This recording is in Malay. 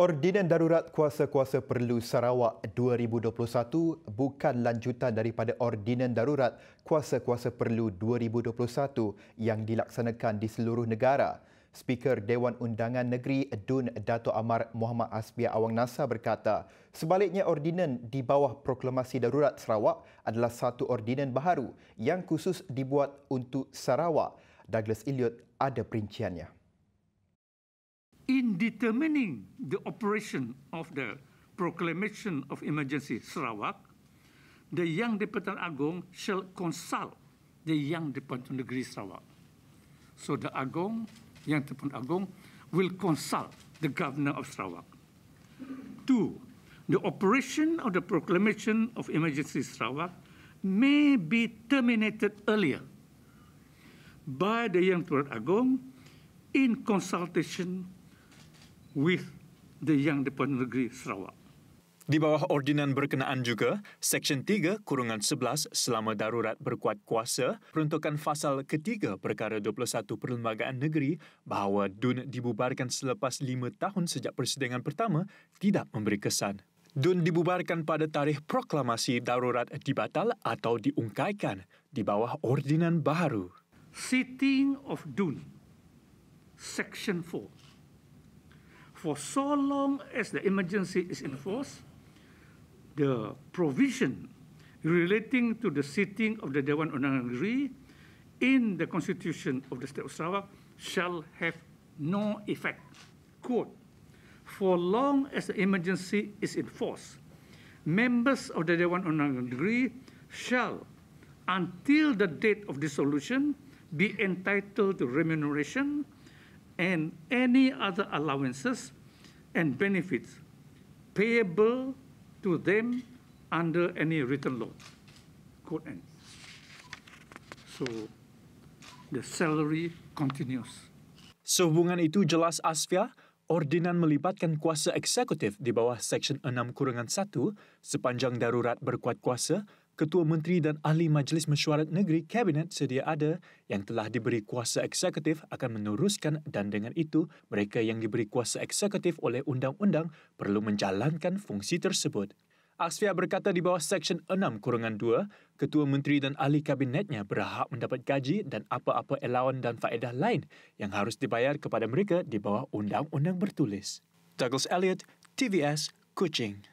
Ordinan Darurat Kuasa-Kuasa Perlu Sarawak 2021 bukan lanjutan daripada Ordinan Darurat Kuasa-Kuasa Perlu 2021 yang dilaksanakan di seluruh negara. Speaker Dewan Undangan Negeri Dun Dato' Amar Muhammad Asbia Awang Nasa berkata, sebaliknya ordinan di bawah Proklamasi Darurat Sarawak adalah satu ordinan baharu yang khusus dibuat untuk Sarawak. Douglas Elliot ada perinciannya. in determining the operation of the proclamation of emergency Sarawak, the Yang Dipertuan Agong shall consult the Yang Dipertuan Negeri Sarawak. So the Agong, Yang Dipertuan Agong, will consult the Governor of Sarawak. Two, the operation of the proclamation of emergency Sarawak may be terminated earlier by the Yang Dipertuan Agong in consultation with the yang di negeri Sarawak. Di bawah ordinan berkenaan juga, Seksyen 3 kurungan 11 selama darurat berkuat kuasa peruntukan fasal ketiga perkara 21 Perlembagaan Negeri bahawa DUN dibubarkan selepas lima tahun sejak persidangan pertama tidak memberi kesan. DUN dibubarkan pada tarikh proklamasi darurat dibatal atau diungkaikan di bawah ordinan baru. Sitting of DUN, Section for so long as the emergency is in force, the provision relating to the sitting of the Dewan Undangan Negeri in the Constitution of the State of Sarawak shall have no effect. Quote, for long as the emergency is in force, members of the Dewan Undangan Negeri shall, until the date of dissolution, be entitled to remuneration and any other allowances and benefits payable to them under any written law. Quote end. So the salary continues. Sehubungan itu jelas Asfia, ordinan melibatkan kuasa eksekutif di bawah Seksyen 6-1 sepanjang darurat berkuat kuasa Ketua Menteri dan Ahli Majlis Mesyuarat Negeri Kabinet sedia ada yang telah diberi kuasa eksekutif akan meneruskan dan dengan itu mereka yang diberi kuasa eksekutif oleh undang-undang perlu menjalankan fungsi tersebut. Asfia berkata di bawah Seksyen 6 kurungan 2, Ketua Menteri dan Ahli Kabinetnya berhak mendapat gaji dan apa-apa elawan dan faedah lain yang harus dibayar kepada mereka di bawah undang-undang bertulis. Douglas Elliot, TVS, Kuching.